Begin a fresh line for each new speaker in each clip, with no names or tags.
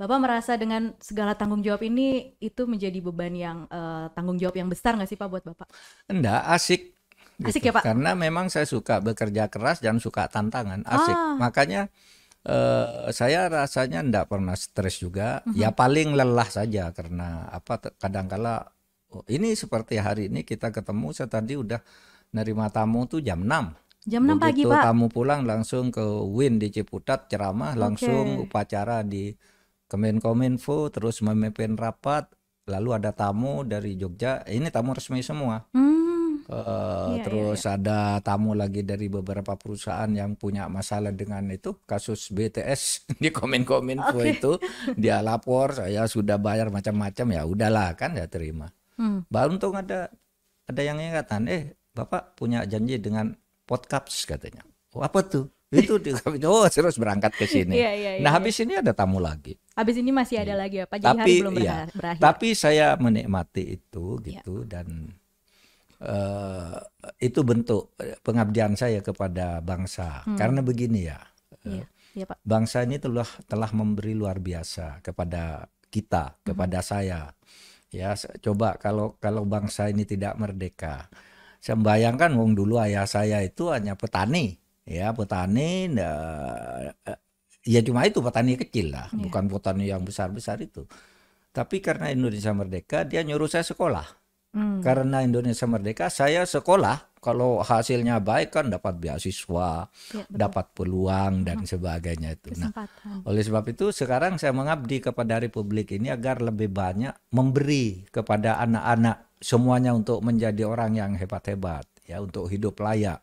Bapak merasa dengan segala tanggung jawab ini itu menjadi beban yang uh, tanggung jawab yang besar nggak sih Pak buat Bapak? Enggak, asik. Asik gitu. ya Pak? Karena memang saya suka bekerja keras dan suka tantangan, asik. Ah. Makanya Uh, saya rasanya enggak pernah stres juga. Uh mhm. -huh. Ya paling lelah saja karena apa? Kadangkala oh, ini seperti hari ini kita ketemu. Saya tadi udah nerima tamu tuh jam 6 Jam enam pagi pak. tamu pulang langsung ke Win di Ciputat ceramah, okay. langsung upacara di Kemenkominfo terus memimpin rapat lalu ada tamu dari Jogja ini tamu resmi semua hmm. uh, eh, yeah, iya, terus yeah, yeah. ada tamu lagi dari beberapa perusahaan yang punya masalah dengan itu kasus BTS di komen-komen okay. itu dia lapor saya sudah bayar macam-macam ya udahlah kan ya terima hmm. baru untung ada ada yang ingatan eh bapak punya janji dengan podcast katanya oh, apa tuh itu di oh terus berangkat ke sini. yeah, yeah, yeah, nah iya. habis ini ada tamu lagi. Habis ini masih ada lagi ya Pak. Jadi tapi, hari belum yeah. Iya. berakhir. Tapi saya menikmati itu iya. gitu dan uh, itu bentuk pengabdian saya kepada bangsa. Hmm. Karena begini ya. yeah. Yeah, Pak. Bangsa ini telah telah memberi luar biasa kepada kita, hmm. kepada hmm. saya. Ya, coba kalau kalau bangsa ini tidak merdeka, saya bayangkan wong dulu ayah saya itu hanya petani ya petani eh, ya cuma itu petani kecil lah yeah. bukan petani yang besar besar itu tapi karena Indonesia merdeka dia nyuruh saya sekolah mm. karena Indonesia merdeka saya sekolah kalau hasilnya baik kan dapat beasiswa, yeah, iya, dapat peluang dan hmm. sebagainya itu. Nah, oleh sebab itu sekarang saya mengabdi kepada republik ini agar lebih banyak memberi kepada anak-anak semuanya untuk menjadi orang yang hebat-hebat ya, untuk hidup layak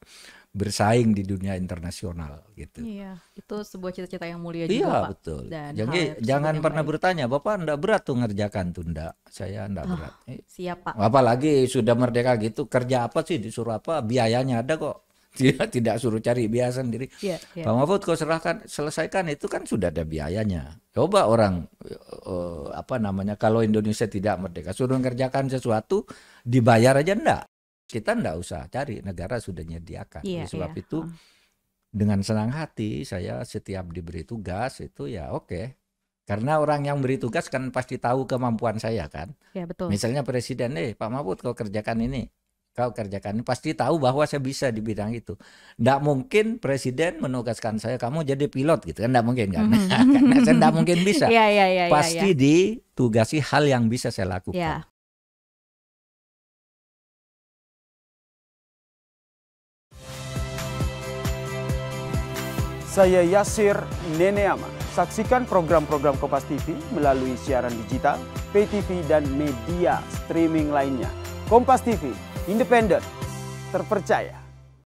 bersaing di dunia internasional gitu. Iya, itu sebuah cita-cita yang mulia iya, juga, iya, Pak. betul. Dan Jadi jangan pernah baik. bertanya, "Bapak Anda berat tuh ngerjakan tunda. Saya enggak oh, ah, berat. Eh, siap, Pak. Apalagi sudah merdeka gitu, kerja apa sih disuruh apa? Biayanya ada kok. Tidak tidak suruh cari biaya sendiri. Iya, iya. Pak Mahfud kau serahkan selesaikan itu kan sudah ada biayanya. Coba orang uh, apa namanya kalau Indonesia tidak merdeka suruh ngerjakan sesuatu dibayar aja enggak? Kita nggak usah cari, negara sudah menyediakan. Yeah, Oleh sebab yeah. itu oh. dengan senang hati saya setiap diberi tugas itu ya oke. Okay. Karena orang yang beri tugas kan pasti tahu kemampuan saya kan. Ya, betul. Misalnya presiden, eh Pak Mahfud kau kerjakan ini, kau kerjakan ini pasti tahu bahwa saya bisa di bidang itu. Tidak mungkin presiden menugaskan saya kamu jadi pilot gitu kan, tidak mungkin kan. Mm. Karena saya tidak mungkin bisa. ya, ya, ya, pasti ya, ya. ditugasi hal yang bisa saya lakukan. Ya. Saya Yasir Neneama. Saksikan program-program Kompas TV melalui siaran digital, PTV dan media streaming lainnya. Kompas TV, independen, terpercaya.